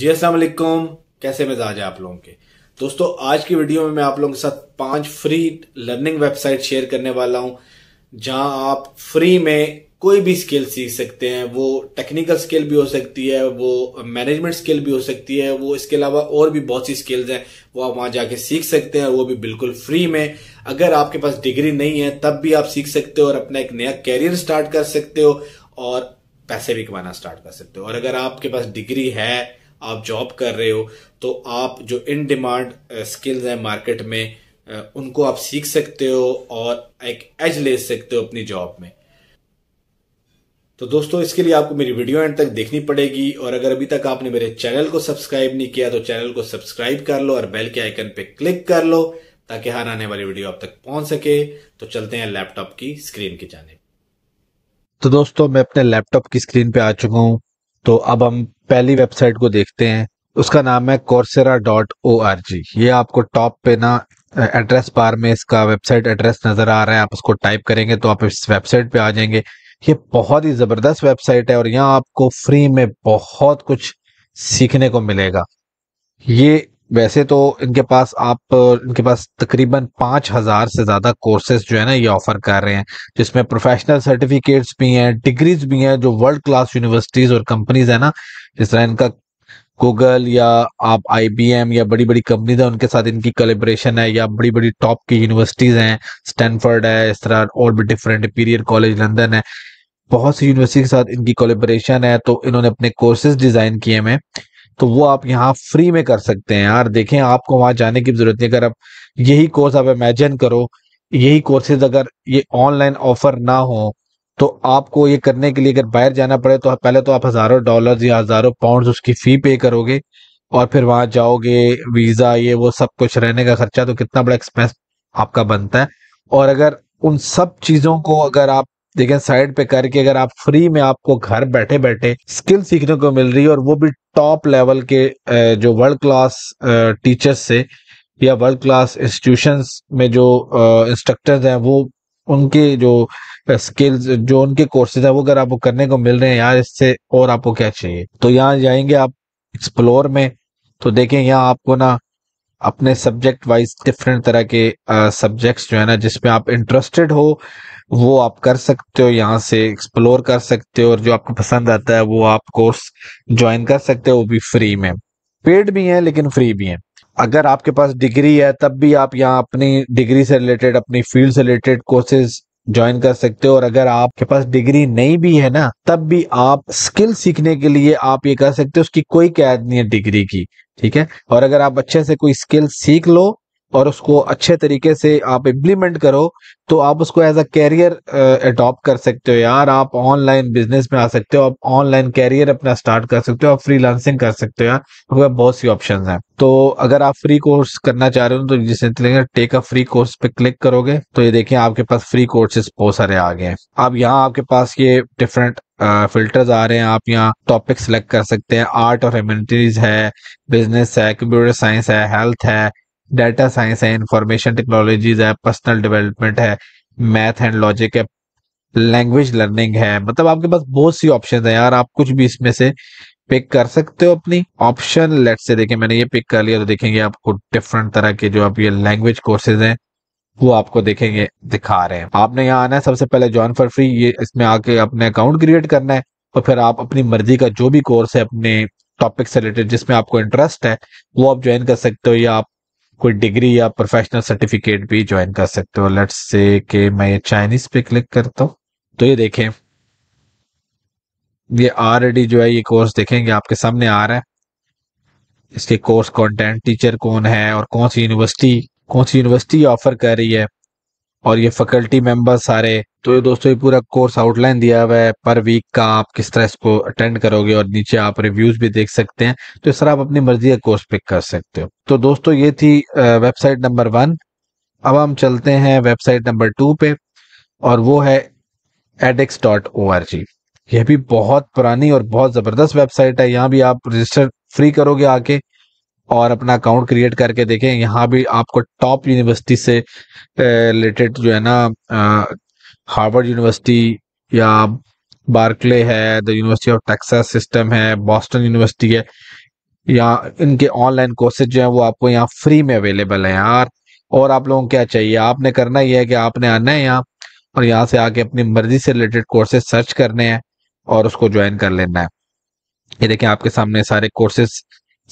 जी असलम कैसे मिजाज है आप लोगों के दोस्तों आज की वीडियो में मैं आप लोगों के साथ पांच फ्री लर्निंग वेबसाइट शेयर करने वाला हूं जहां आप फ्री में कोई भी स्किल सीख सकते हैं वो टेक्निकल स्किल भी हो सकती है वो मैनेजमेंट स्किल भी हो सकती है वो इसके अलावा और भी बहुत सी स्किल्स हैं वो आप वहां जाके सीख सकते हैं वो भी बिल्कुल फ्री में अगर आपके पास डिग्री नहीं है तब भी आप सीख सकते हो और अपना एक नया कैरियर स्टार्ट कर सकते हो और पैसे भी कमाना स्टार्ट कर सकते हो और अगर आपके पास डिग्री है आप जॉब कर रहे हो तो आप जो इन डिमांड स्किल्स हैं मार्केट में uh, उनको आप सीख सकते हो और एक एज ले सकते हो अपनी जॉब में तो दोस्तों इसके लिए आपको मेरी वीडियो एंड तक देखनी पड़ेगी और अगर अभी तक आपने मेरे चैनल को सब्सक्राइब नहीं किया तो चैनल को सब्सक्राइब कर लो और बेल के आइकन पे क्लिक कर लो ताकि हर आने वाली वीडियो आप तक पहुंच सके तो चलते हैं लैपटॉप की स्क्रीन की जाने तो दोस्तों मैं अपने लैपटॉप की स्क्रीन पे आ चुका हूं तो अब हम पहली वेबसाइट को देखते हैं उसका नाम है Coursera dot O R G ये आपको टॉप पे ना एड्रेस बार में इसका वेबसाइट एड्रेस नजर आ रहा है आप उसको टाइप करेंगे तो आप इस वेबसाइट पे आ जाएंगे ये बहुत ही ज़बरदस्त वेबसाइट है और यहाँ आपको फ्री में बहुत कुछ सीखने को मिलेगा ये वैसे तो इनके पास आप इनके पास तकरीबन पाँच हज़ार से ज़्यादा कोर्सेज जो है ना ये ऑफर कर रहे हैं जिसमें प्रोफेशनल सर्टिफिकेट्स भी हैं डिग्रीज भी हैं जो वर्ल्ड क्लास यूनिवर्सिटीज़ और कंपनीज है ना जिस तरह इनका गूगल या आप आईबीएम या बड़ी बड़ी कंपनीज हैं उनके साथ इनकी कलेब्रेशन है या बड़ी बड़ी टॉप की यूनिवर्सिटीज़ हैं स्टैनफर्ड है इस तरह और भी डिफरेंट पीरियड कॉलेज लंदन है बहुत सी यूनिवर्सिटी के साथ इनकी कोलेब्रेशन है तो इन्होंने अपने कोर्सेज डिज़ाइन किए हैं तो वो आप यहाँ फ्री में कर सकते हैं यार देखें आपको वहां जाने की जरूरत नहीं अगर आप यही कोर्स आप इमेजिन करो यही कोर्सेज अगर ये ऑनलाइन ऑफर ना हो तो आपको ये करने के लिए अगर बाहर जाना पड़े तो पहले तो आप हजारों डॉलर या हजारों पाउंड उसकी फी पे करोगे और फिर वहां जाओगे वीजा ये वो सब कुछ रहने का खर्चा तो कितना बड़ा एक्सपेंस आपका बनता है और अगर उन सब चीजों को अगर आप देखें साइड पे करके अगर आप फ्री में आपको घर बैठे बैठे स्किल सीखने को मिल रही है और वो भी टॉप लेवल के जो वर्ल्ड क्लास टीचर्स से या वर्ल्ड क्लास इंस्टीट्यूशन में जो इंस्ट्रक्टर्स हैं वो उनके जो स्किल्स जो उनके कोर्सेज हैं वो अगर आपको करने को मिल रहे हैं यार इससे और आपको क्या चाहिए तो यहाँ जाएंगे आप एक्सप्लोर में तो देखें यहाँ आपको ना अपने सब्जेक्ट वाइज डिफरेंट तरह के सब्जेक्ट्स जो है ना जिसमें आप इंटरेस्टेड हो वो आप कर सकते हो यहाँ से एक्सप्लोर कर सकते हो और जो आपको पसंद आता है वो आप कोर्स ज्वाइन कर सकते हो वो भी फ्री में पेड भी है लेकिन फ्री भी है अगर आपके पास डिग्री है तब भी आप यहाँ अपनी डिग्री से रिलेटेड अपनी फील्ड से रिलेटेड कोर्सेज ज्वाइन कर सकते हो और अगर आपके पास डिग्री नहीं भी है ना तब भी आप स्किल सीखने के लिए आप ये कर सकते हो उसकी कोई कैद नहीं है डिग्री की ठीक है और अगर आप अच्छे से कोई स्किल सीख लो और उसको अच्छे तरीके से आप इम्प्लीमेंट करो तो आप उसको एज अ कैरियर अडॉप्ट कर सकते हो यार आप ऑनलाइन बिजनेस में आ सकते हो आप ऑनलाइन कैरियर अपना स्टार्ट कर सकते हो आप लांसिंग कर सकते हो यार तो बहुत सी ऑप्शन हैं तो अगर आप फ्री कोर्स करना चाह रहे हो तो जिसे टेक अ फ्री कोर्स पे क्लिक करोगे तो ये देखें आपके पास फ्री कोर्सेस बहुत सारे आ गए हैं आप यहाँ आपके पास ये डिफरेंट फिल्टर्स uh, आ रहे हैं आप यहाँ टॉपिक सेलेक्ट कर सकते हैं आर्ट और ह्यूमैनिटीज है बिजनेस है कंप्यूटर साइंस है हेल्थ है डाटा साइंस है इंफॉर्मेशन टेक्नोलॉजीज है पर्सनल डेवलपमेंट है मैथ एंड लॉजिक है लैंग्वेज लर्निंग है मतलब आपके पास बहुत सी ऑप्शन है यार आप कुछ भी इसमें से पिक कर सकते हो अपनी ऑप्शन लेट से देखें मैंने ये पिक कर लिया तो देखेंगे आपको डिफरेंट तरह के जो आप ये लैंग्वेज कोर्सेज हैं वो आपको देखेंगे दिखा रहे हैं आपने यहाँ आना है सबसे पहले ज्वाइन फॉर फ्री ये इसमें आके अपने अकाउंट क्रिएट करना है और फिर आप अपनी मर्जी का जो भी कोर्स है अपने टॉपिक से रिलेटेड जिसमें आपको इंटरेस्ट है वो आप ज्वाइन कर सकते हो या आप कोई डिग्री या प्रोफेशनल सर्टिफिकेट भी ज्वाइन कर सकते हो लेट्स से कि मैं चाइनीज पे क्लिक करता हूँ तो ये देखें ये ऑलरेडी जो है ये कोर्स देखेंगे आपके सामने आ रहा है इसके कोर्स कंटेंट टीचर कौन है और कौन सी यूनिवर्सिटी कौन सी यूनिवर्सिटी ऑफर कर रही है और ये फैकल्टी मेंबर सारे तो ये दोस्तों ये पूरा कोर्स आउटलाइन दिया हुआ है पर वीक का आप किस तरह इसको अटेंड करोगे और नीचे आप रिव्यूज भी देख सकते हैं तो इस तरह आप अपनी मर्जी का कोर्स पिक कर सकते हो तो दोस्तों ये थी वेबसाइट नंबर वन अब हम चलते हैं वेबसाइट नंबर टू पे और वो है एडेक्स डॉट ओ आर जी यह भी बहुत पुरानी और बहुत ज़बरदस्त वेबसाइट है यहाँ भी आप रजिस्टर फ्री करोगे आके और अपना अकाउंट क्रिएट करके देखें यहाँ भी आपको टॉप यूनिवर्सिटी से रिलेटेड जो है ना हार्वर्ड यूनिवर्सिटी या बार्कले है the University of Texas system है बॉस्टन यूनिवर्सिटी है या इनके ऑनलाइन कोर्सेज जो है वो आपको यहाँ फ्री में अवेलेबल है यार और आप लोगों को क्या चाहिए आपने करना ये है कि आपने आना है यहाँ और यहाँ से आके अपनी मर्जी से रिलेटेड कोर्सेज सर्च करने हैं और उसको ज्वाइन कर लेना है ये देखें आपके सामने सारे कोर्सेज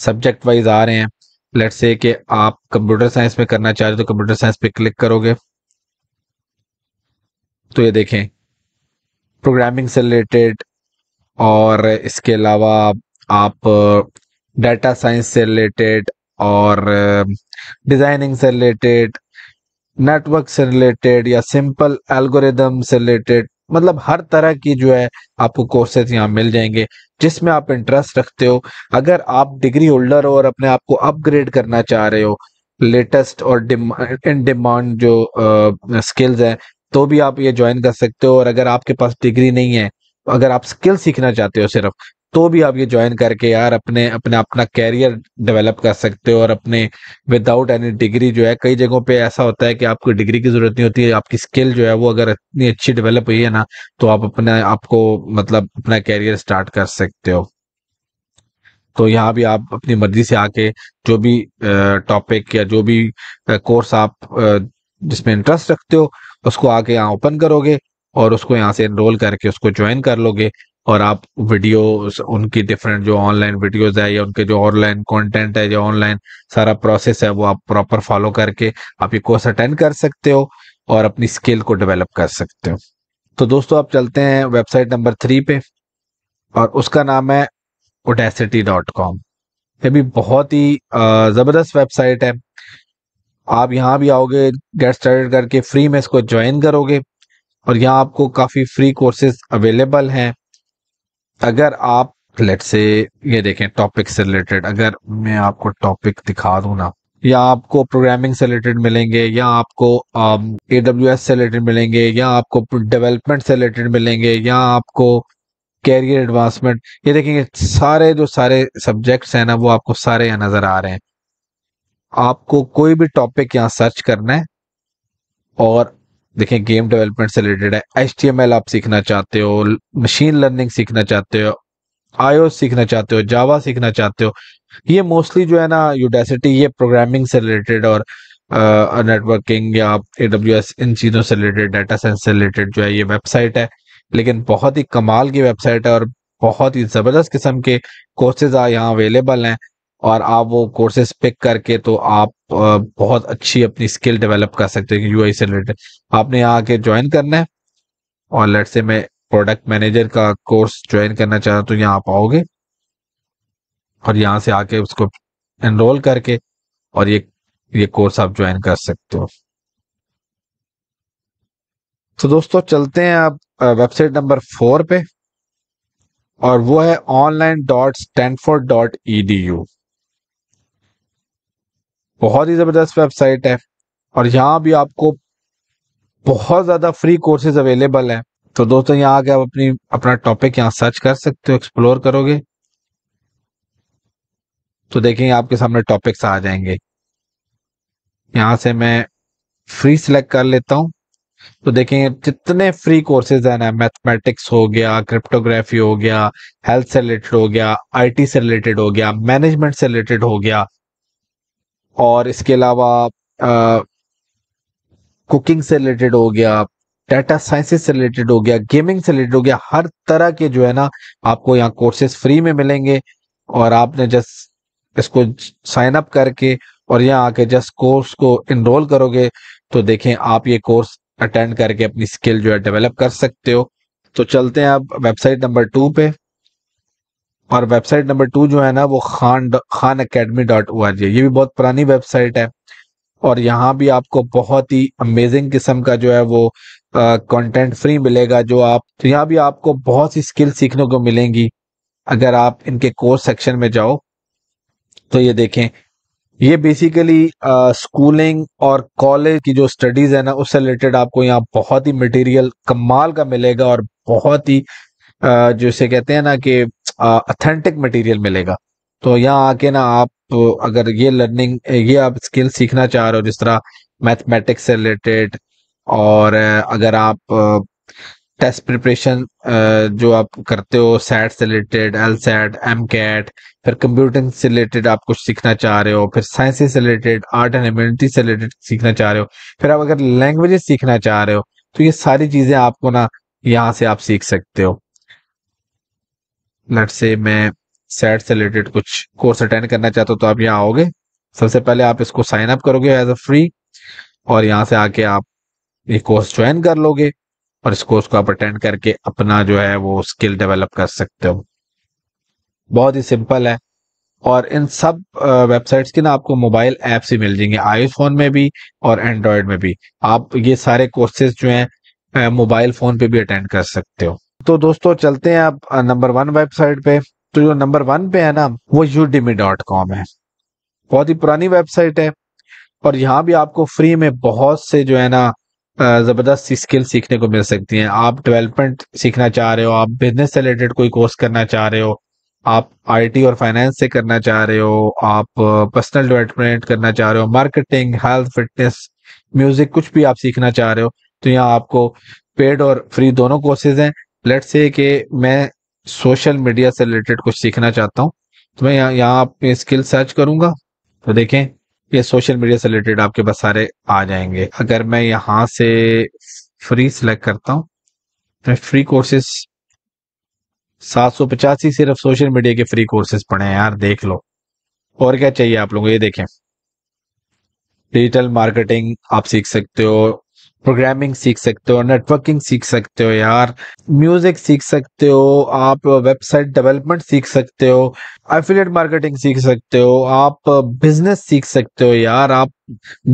सब्जेक्ट वाइज आ रहे हैं लेट से कि आप कंप्यूटर साइंस में करना चाह रहे हो तो कंप्यूटर साइंस पे क्लिक करोगे तो ये देखें प्रोग्रामिंग से रिलेटेड और इसके अलावा आप डाटा साइंस से रिलेटेड और डिजाइनिंग से रिलेटेड नेटवर्क से रिलेटेड या सिंपल एल्गोरिदम से रिलेटेड मतलब हर तरह की जो है आपको कोर्सेज यहाँ मिल जाएंगे जिसमें आप इंटरेस्ट रखते हो अगर आप डिग्री होल्डर हो और अपने आप को अपग्रेड करना चाह रहे हो लेटेस्ट और इन डिमांड जो स्किल्स हैं तो भी आप ये ज्वाइन कर सकते हो और अगर आपके पास डिग्री नहीं है अगर आप स्किल सीखना चाहते हो सिर्फ तो भी आप ये ज्वाइन करके यार अपने अपने अपना कैरियर डेवलप कर सकते हो और अपने विदाउट एनी डिग्री जो है कई जगहों पे ऐसा होता है कि आपको डिग्री की जरूरत नहीं होती है आपकी स्किल जो है वो अगर इतनी अच्छी डेवलप हुई है ना तो आप अपने आपको मतलब अपना कैरियर स्टार्ट कर सकते हो तो यहाँ भी आप अपनी मर्जी से आके जो भी टॉपिक या जो भी कोर्स आप जिसमें इंटरेस्ट रखते हो उसको आके यहाँ ओपन करोगे और उसको यहाँ से एनरोल करके उसको ज्वाइन कर लोगे और आप वीडियो उनकी डिफरेंट जो ऑनलाइन वीडियोस है या उनके जो ऑनलाइन कंटेंट है जो ऑनलाइन सारा प्रोसेस है वो आप प्रॉपर फॉलो करके आप ये कोर्स अटेंड कर सकते हो और अपनी स्किल को डेवलप कर सकते हो तो दोस्तों आप चलते हैं वेबसाइट नंबर थ्री पे और उसका नाम है ओडेसिटी डॉट कॉम ये भी बहुत ही ज़बरदस्त वेबसाइट है आप यहाँ भी आओगे गेट स्टार्ट करके फ्री में इसको ज्वाइन करोगे और यहाँ आपको काफ़ी फ्री कोर्सेज अवेलेबल हैं अगर आप लेट से ये देखें टॉपिक से रिलेटेड अगर मैं आपको टॉपिक दिखा दू ना या आपको प्रोग्रामिंग से रिलेटेड मिलेंगे या आपको ए डब्ल्यू एस से रिलेटेड मिलेंगे या आपको डेवलपमेंट से रिलेटेड मिलेंगे या आपको कैरियर एडवांसमेंट ये देखेंगे सारे जो सारे सब्जेक्ट्स हैं ना वो आपको सारे यहाँ नजर आ रहे हैं आपको कोई भी टॉपिक यहाँ सर्च करना है और देखें गेम डेवलपमेंट से रिलेटेड है एच आप सीखना चाहते हो मशीन लर्निंग सीखना चाहते हो आयो सीखना चाहते हो जावा सीखना चाहते हो ये मोस्टली जो है ना यूडेसिटी ये प्रोग्रामिंग से रिलेटेड और नेटवर्किंग या ए डब्ल्यू एस इन चीज़ों से रिलेटेड डाटा साइंस से रिलेटेड जो है ये वेबसाइट है लेकिन बहुत ही कमाल की वेबसाइट है और बहुत ही ज़बरदस्त किस्म के कोर्सेज यहाँ अवेलेबल हैं और आप वो कोर्सेज पिक करके तो आप बहुत अच्छी अपनी स्किल डेवलप कर सकते हो यूआई से रिलेटेड आपने यहाँ आके ज्वाइन करना है और लेट से मैं प्रोडक्ट मैनेजर का कोर्स ज्वाइन करना चाह रहा तो यहाँ आप आओगे और यहाँ से आके उसको एनरोल करके और ये ये कोर्स आप ज्वाइन कर सकते हो तो दोस्तों चलते हैं आप वेबसाइट नंबर फोर पे और वो है online dot Stanford dot E D U बहुत ही ज़बरदस्त वेबसाइट है और यहाँ भी आपको बहुत ज़्यादा फ्री कोर्सेज अवेलेबल है तो दोस्तों यहाँ आके आप अपनी अपना टॉपिक यहाँ सर्च कर सकते हो एक्सप्लोर करोगे तो देखेंगे आपके सामने टॉपिक्स आ जाएंगे यहां से मैं फ्री सिलेक्ट कर लेता हूँ तो देखेंगे जितने फ्री कोर्सेज हैं ना मैथमेटिक्स हो गया क्रिप्टोग्राफी हो गया हेल्थ से रिलेटेड हो गया आईटी से रिलेटेड हो गया मैनेजमेंट से रिलेटेड हो गया और इसके अलावा कुकिंग से रिलेटेड हो गया डाटा साइंसेस से रिलेटेड हो गया गेमिंग से रिलेटेड हो गया हर तरह के जो है ना आपको यहाँ कोर्सेज फ्री में मिलेंगे और आपने जस्ट इसको साइन अप करके और यहाँ आके जस्ट कोर्स को इनरोल करोगे तो देखें आप ये कोर्स अटेंड करके अपनी स्किल जो है डेवलप कर सकते हो तो चलते हैं आप वेबसाइट नंबर टू पे और वेबसाइट नंबर टू जो है ना वो Khan Khan Academy dot O R G ये भी बहुत पुरानी वेबसाइट है और यहाँ भी आपको बहुत ही अमेजिंग किस्म का जो है वो कंटेंट फ्री मिलेगा जो आप तो यहाँ भी आपको बहुत सी स्किल सीखने को मिलेंगी अगर आप इनके कोर्स सेक्शन में जाओ तो ये देखें ये बेसिकली स्कूलिंग और कॉलेज की जो स्टडीज है ना उससे रिलेटेड आपको यहाँ बहुत ही मटेरियल कमाल का मिलेगा और बहुत ही आ, जिसे कहते हैं ना कि ऑथेंटिक मटेरियल मिलेगा तो यहाँ आके ना आप अगर ये लर्निंग ये आप स्किल सीखना चाह रहे हो जिस तरह मैथमेटिक्स से रिलेटेड और अगर आप टेस्ट प्रिपरेशन जो आप करते हो सैट से related L SAT M CAT फिर कंप्यूटिंग से रिलेटेड आप कुछ सीखना चाह रहे हो फिर साइंस से रिलेटेड आर्ट एंड इम्यूनिटी से रिलेटेड सीखना चाह रहे हो फिर आप अगर लैंग्वेजेस सीखना चाह रहे हो तो ये सारी चीज़ें आपको ना यहाँ से आप सीख सकते हो लेट से मैं सेट से रिलेटेड कुछ कोर्स अटेंड करना चाहता हूँ तो आप यहाँ आओगे सबसे पहले आप इसको साइन अप करोगे एज अ फ्री और यहाँ से आके आप ये कोर्स ज्वाइन कर लोगे और इस कोर्स को आप अटेंड करके अपना जो है वो स्किल डेवलप कर सकते हो बहुत ही सिंपल है और इन सब वेबसाइट्स की ना आपको मोबाइल एप्स ही मिल जाएंगे आईफोन में भी और एंड्रॉयड में भी आप ये सारे कोर्सेज जो हैं मोबाइल फोन पे भी अटेंड कर सकते हो तो दोस्तों चलते हैं आप नंबर वन वेबसाइट पे तो जो नंबर वन पे है ना वो यूडीमी डॉट कॉम है बहुत ही पुरानी वेबसाइट है और यहाँ भी आपको फ्री में बहुत से जो है ना ज़बरदस्त सी स्किल सीखने को मिल सकती हैं आप डेवलपमेंट सीखना चाह रहे हो आप बिजनेस से रिलेटेड कोई कोर्स करना चाह रहे हो आप आईटी और फाइनेंस से करना चाह रहे हो आप पर्सनल डेवलपमेंट करना चाह रहे हो मार्केटिंग हेल्थ फिटनेस म्यूजिक कुछ भी आप सीखना चाह रहे हो तो यहाँ आपको पेड और फ्री दोनों कोर्सेज हैं लेट से कि मैं सोशल मीडिया से रिलेटेड कुछ सीखना चाहता हूँ तो मैं यहाँ यहाँ आप स्किल सर्च करूंगा तो देखें ये सोशल मीडिया से रिलेटेड आपके पास सारे आ जाएंगे अगर मैं यहाँ से फ्री सिलेक्ट करता हूँ तो फ्री कोर्सेस सात सौ पचासी सिर्फ सोशल मीडिया के फ्री कोर्सेज पढ़े हैं यार देख लो और क्या चाहिए आप लोगों को ये देखें डिजिटल मार्केटिंग आप सीख सकते हो प्रोग्रामिंग सीख सकते हो नेटवर्किंग सीख सकते हो यार म्यूजिक सीख सकते हो आप वेबसाइट डेवलपमेंट सीख सकते हो एफिलेट मार्केटिंग सीख सकते हो आप बिजनेस सीख सकते हो यार आप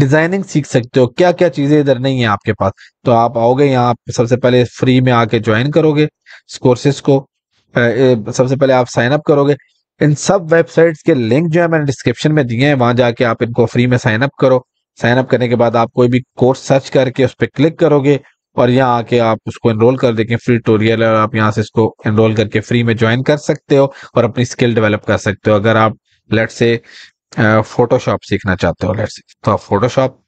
डिजाइनिंग सीख सकते हो क्या क्या चीजें इधर नहीं है आपके पास तो आप आओगे यहाँ सबसे पहले फ्री में आके ज्वाइन करोगे इस कोर्सेस को सबसे पहले आप साइन अप करोगे इन सब वेबसाइट्स के लिंक जो है मैंने डिस्क्रिप्शन में दिए हैं वहां जाके आप इनको फ्री में साइन अप करो साइन अप करने के बाद आप कोई भी कोर्स सर्च करके उस पर क्लिक करोगे और यहाँ आके आप उसको एनरोल कर देंगे फ्री टोरियल और आप यहाँ से इसको एनरोल करके फ्री में ज्वाइन कर सकते हो और अपनी स्किल डेवलप कर सकते हो अगर आप लेट से फोटोशॉप सीखना चाहते हो लेट से तो आप फोटोशॉप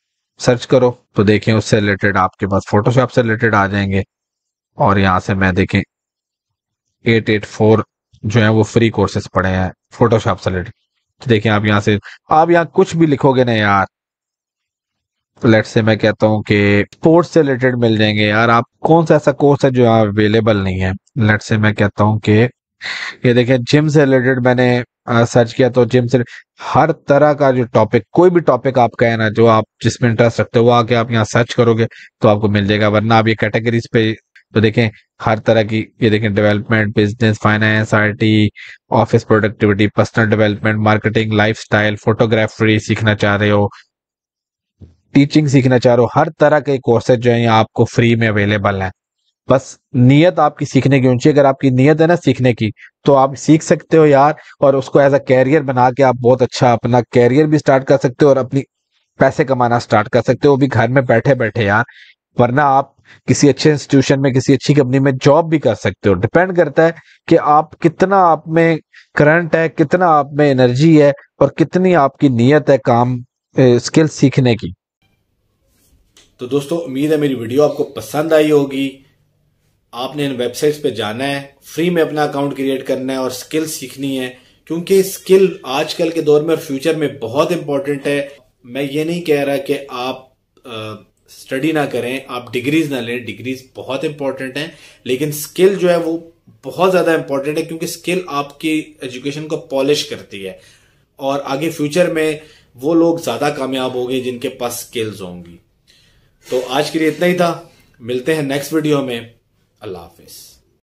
सर्च करो तो देखें उससे रिलेटेड आपके पास फोटोशॉप से रिलेटेड आ जाएंगे और यहाँ से मैं देखें एट एट फोर जो है वो फ्री कोर्सेज पड़े हैं फोटोशॉप से रिलेटेड तो देखें आप यहाँ से आप यहाँ कुछ भी लिखोगे ना यार लेट से मैं कहता हूँ कि स्पोर्ट्स से रिलेटेड मिल जाएंगे यार आप कौन सा ऐसा कोर्स है जो यहाँ अवेलेबल नहीं है लेट से मैं कहता हूँ कि ये देखें जिम से रिलेटेड मैंने सर्च किया तो जिम से हर तरह का जो टॉपिक कोई भी टॉपिक आपका है ना जो आप जिसमें इंटरेस्ट रखते हो आके आप यहाँ सर्च करोगे तो आपको मिल जाएगा वरना आप ये कैटेगरीज पे तो देखें हर तरह की ये देखें development business finance IT office productivity personal development marketing lifestyle photography सीखना चाह रहे हो टीचिंग सीखना चाह रहे हो हर तरह के कोर्सेज जो है आपको फ्री में अवेलेबल है बस नीयत आपकी सीखने की ऊंची अगर आपकी नीयत है ना सीखने की तो आप सीख सकते हो यार और उसको एज अ कैरियर बना के आप बहुत अच्छा अपना कैरियर भी स्टार्ट कर सकते हो और अपनी पैसे कमाना स्टार्ट कर सकते हो वो भी घर में बैठे बैठे यार वरना आप किसी अच्छे इंस्टीट्यूशन में किसी अच्छी कंपनी में जॉब भी कर सकते हो डिपेंड करता है कि आप कितना आप में करंट है कितना आप में एनर्जी है और कितनी आपकी नीयत है काम स्किल सीखने की तो दोस्तों उम्मीद है मेरी वीडियो आपको पसंद आई होगी आपने इन वेबसाइट्स पे जाना है फ्री में अपना अकाउंट क्रिएट करना है और स्किल सीखनी है क्योंकि स्किल आजकल के दौर में और फ्यूचर में बहुत इंपॉर्टेंट है मैं ये नहीं कह रहा कि आप स्टडी ना करें आप डिग्रीज ना लें डिग्रीज बहुत इंपॉर्टेंट हैं लेकिन स्किल जो है वो बहुत ज्यादा इंपॉर्टेंट है क्योंकि स्किल आपकी एजुकेशन को पॉलिश करती है और आगे फ्यूचर में वो लोग ज्यादा कामयाब होंगे जिनके पास स्किल्स होंगी तो आज के लिए इतना ही था मिलते हैं नेक्स्ट वीडियो में अल्लाह हाफिज़